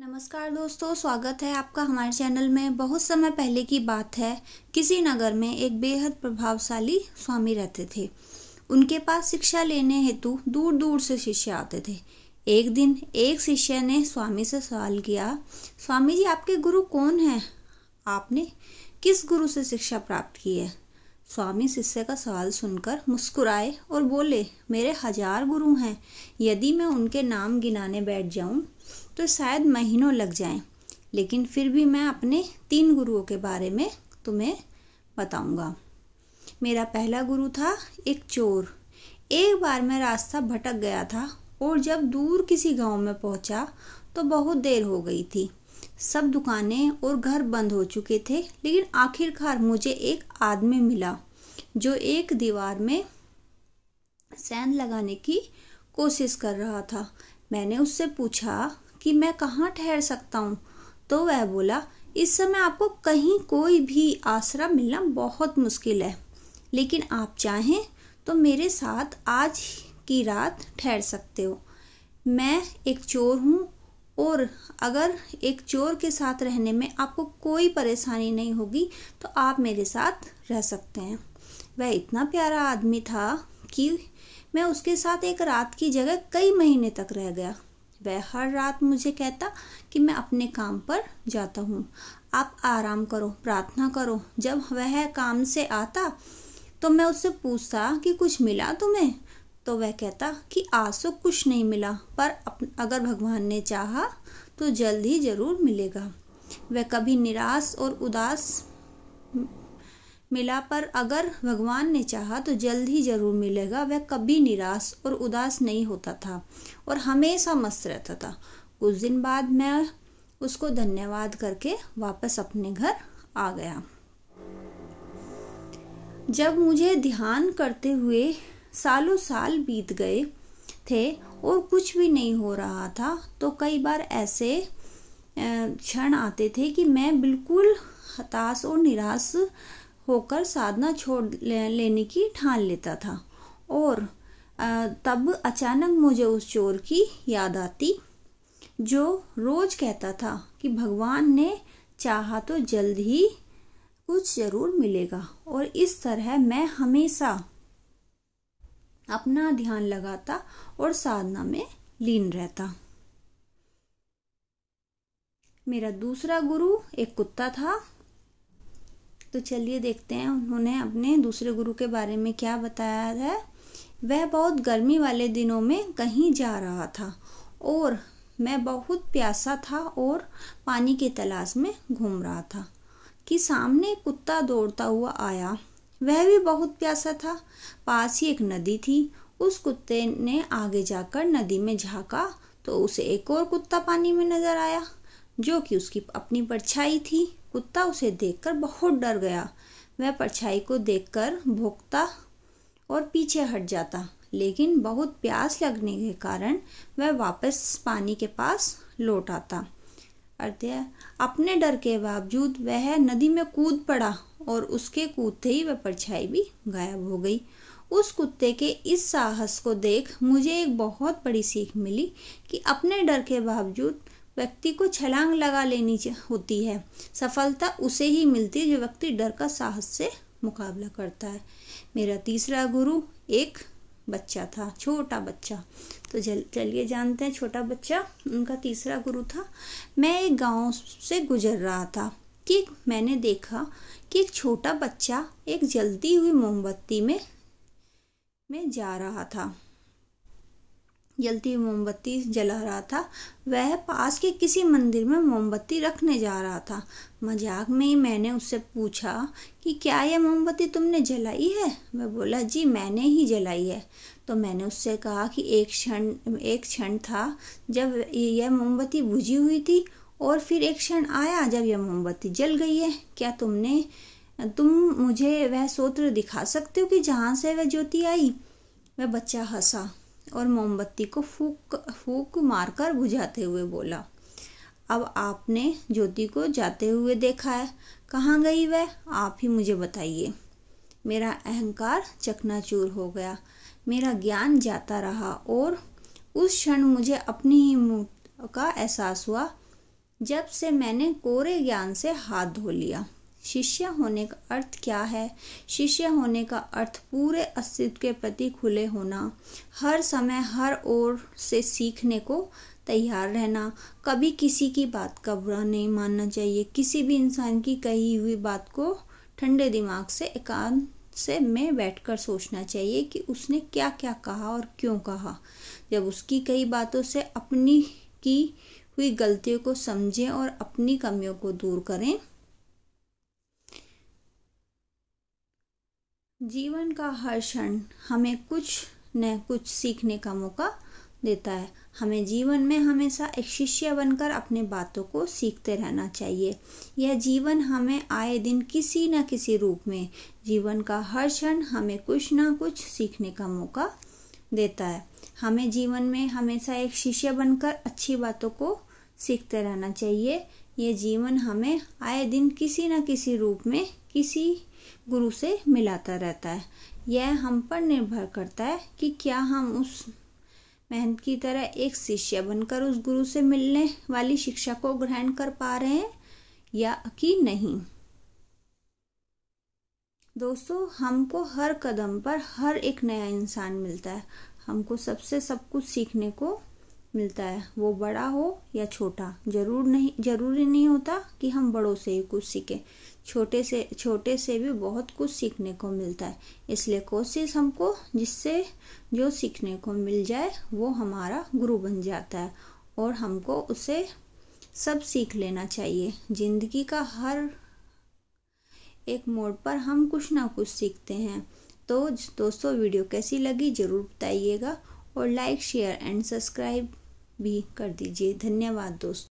नमस्कार दोस्तों स्वागत है आपका हमारे चैनल में बहुत समय पहले की बात है किसी नगर में एक बेहद प्रभावशाली स्वामी रहते थे उनके पास शिक्षा लेने हेतु दूर दूर से शिष्य आते थे एक दिन एक शिष्य ने स्वामी से सवाल किया स्वामी जी आपके गुरु कौन हैं आपने किस गुरु से शिक्षा प्राप्त की है स्वामी शिष्य का सवाल सुनकर मुस्कुराए और बोले मेरे हजार गुरु हैं यदि मैं उनके नाम गिनाने बैठ जाऊं तो शायद महीनों लग जाएं लेकिन फिर भी मैं अपने तीन गुरुओं के बारे में तुम्हें बताऊंगा मेरा पहला गुरु था एक चोर एक बार मैं रास्ता भटक गया था और जब दूर किसी गांव में पहुंचा तो बहुत देर हो गई थी सब दुकानें और घर बंद हो चुके थे लेकिन आखिरकार मुझे एक आदमी मिला जो एक दीवार में सैन लगाने की कोशिश कर रहा था मैंने उससे पूछा कि मैं कहाँ ठहर सकता हूँ तो वह बोला इस समय आपको कहीं कोई भी आसरा मिलना बहुत मुश्किल है लेकिन आप चाहें तो मेरे साथ आज की रात ठहर सकते हो मैं एक चोर हूँ और अगर एक चोर के साथ रहने में आपको कोई परेशानी नहीं होगी तो आप मेरे साथ रह सकते हैं वह इतना प्यारा आदमी था कि मैं उसके साथ एक रात की जगह कई महीने तक रह गया वह हर रात मुझे कहता कि मैं अपने काम पर जाता हूँ आप आराम करो प्रार्थना करो जब वह काम से आता तो मैं उससे पूछता कि कुछ मिला तुम्हें तो वह कहता कि आज तो कुछ नहीं मिला पर अगर भगवान ने चाहा तो जल्द ही ज़रूर मिलेगा वह कभी निराश और उदास मिला पर अगर भगवान ने चाहा तो जल्द ही जरूर मिलेगा वह कभी निराश और उदास नहीं होता था और हमेशा मस्त रहता था कुछ दिन बाद मैं उसको धन्यवाद करके वापस अपने घर आ गया जब मुझे ध्यान करते हुए सालों साल बीत गए थे और कुछ भी नहीं हो रहा था तो कई बार ऐसे क्षण आते थे कि मैं बिल्कुल हताश और निराश होकर साधना छोड़ ले लेने की ठान लेता था और तब अचानक मुझे उस चोर की याद आती जो रोज कहता था कि भगवान ने चाहा तो जल्द ही कुछ जरूर मिलेगा और इस तरह मैं हमेशा अपना ध्यान लगाता और साधना में लीन रहता मेरा दूसरा गुरु एक कुत्ता था तो चलिए देखते हैं उन्होंने अपने दूसरे गुरु के बारे में क्या बताया है वह बहुत गर्मी वाले दिनों में कहीं जा रहा था और मैं बहुत प्यासा था और पानी की तलाश में घूम रहा था कि सामने कुत्ता दौड़ता हुआ आया वह भी बहुत प्यासा था पास ही एक नदी थी उस कुत्ते ने आगे जाकर नदी में झाँका तो उसे एक और कुत्ता पानी में नजर आया जो कि उसकी अपनी परछाई थी कुत्ता उसे देखकर बहुत डर गया वह परछाई को देखकर भोकता और पीछे हट जाता लेकिन बहुत प्यास लगने के कारण वह वापस पानी के पास लौट आता अर्थ अपने डर के बावजूद वह नदी में कूद पड़ा और उसके कूदते ही वह परछाई भी गायब हो गई उस कुत्ते के इस साहस को देख मुझे एक बहुत बड़ी सीख मिली कि अपने डर के बावजूद व्यक्ति को छलांग लगा लेनी होती है सफलता उसे ही मिलती है जो व्यक्ति डर का साहस से मुकाबला करता है मेरा तीसरा गुरु एक बच्चा था छोटा बच्चा तो चलिए जानते हैं छोटा बच्चा उनका तीसरा गुरु था मैं एक गांव से गुजर रहा था कि मैंने देखा कि एक छोटा बच्चा एक जलती हुई मोमबत्ती में में जा रहा था जलती मोमबत्ती जला रहा था वह पास के किसी मंदिर में मोमबत्ती रखने जा रहा था मजाक में ही मैंने उससे पूछा कि क्या यह मोमबत्ती तुमने जलाई है वह बोला जी मैंने ही जलाई है तो मैंने उससे कहा कि एक क्षण एक क्षण था जब यह मोमबत्ती बुझी हुई थी और फिर एक क्षण आया जब यह मोमबत्ती जल गई है क्या तुमने तुम मुझे वह सूत्र दिखा सकते हो कि जहाँ से वह ज्योति आई वह बच्चा हंसा और मोमबत्ती को फूक फूक मारकर बुझाते हुए बोला अब आपने ज्योति को जाते हुए देखा है कहाँ गई वह आप ही मुझे बताइए मेरा अहंकार चकनाचूर हो गया मेरा ज्ञान जाता रहा और उस क्षण मुझे अपनी ही मूर्त का एहसास हुआ जब से मैंने कोरे ज्ञान से हाथ धो लिया शिष्य होने का अर्थ क्या है शिष्य होने का अर्थ पूरे अस्तित्व के प्रति खुले होना हर समय हर ओर से सीखने को तैयार रहना कभी किसी की बात का बुरा नहीं मानना चाहिए किसी भी इंसान की कही हुई बात को ठंडे दिमाग से एकांत से में बैठकर सोचना चाहिए कि उसने क्या क्या कहा और क्यों कहा जब उसकी कई बातों से अपनी की हुई गलतियों को समझें और अपनी कमियों को दूर करें जीवन का हर क्षण हमें कुछ न कुछ सीखने का मौका देता है हमें जीवन में हमेशा एक शिष्य बनकर अपने बातों को सीखते रहना चाहिए यह जीवन हमें आए दिन किसी न किसी रूप में जीवन का हर क्षण हमें कुछ ना कुछ सीखने का मौका देता है हमें जीवन में हमेशा एक शिष्य बनकर अच्छी बातों को सीखते रहना चाहिए यह जीवन हमें आए दिन किसी न किसी रूप में इसी गुरु से मिलाता रहता है यह हम पर निर्भर करता है कि क्या हम उस मेहनत की तरह एक शिष्य बनकर उस गुरु से मिलने वाली शिक्षा को ग्रहण कर पा रहे हैं या कि नहीं दोस्तों हमको हर कदम पर हर एक नया इंसान मिलता है हमको सबसे सब कुछ सीखने को मिलता है वो बड़ा हो या छोटा जरूर नहीं जरूरी नहीं होता कि हम बड़ों से ही कुछ सीखें छोटे से छोटे से भी बहुत कुछ सीखने को मिलता है इसलिए कोशिश हमको जिससे जो सीखने को मिल जाए वो हमारा गुरु बन जाता है और हमको उसे सब सीख लेना चाहिए जिंदगी का हर एक मोड़ पर हम कुछ ना कुछ सीखते हैं तो दोस्तों वीडियो कैसी लगी ज़रूर बताइएगा और लाइक शेयर एंड सब्सक्राइब भी कर दीजिए धन्यवाद दोस्तों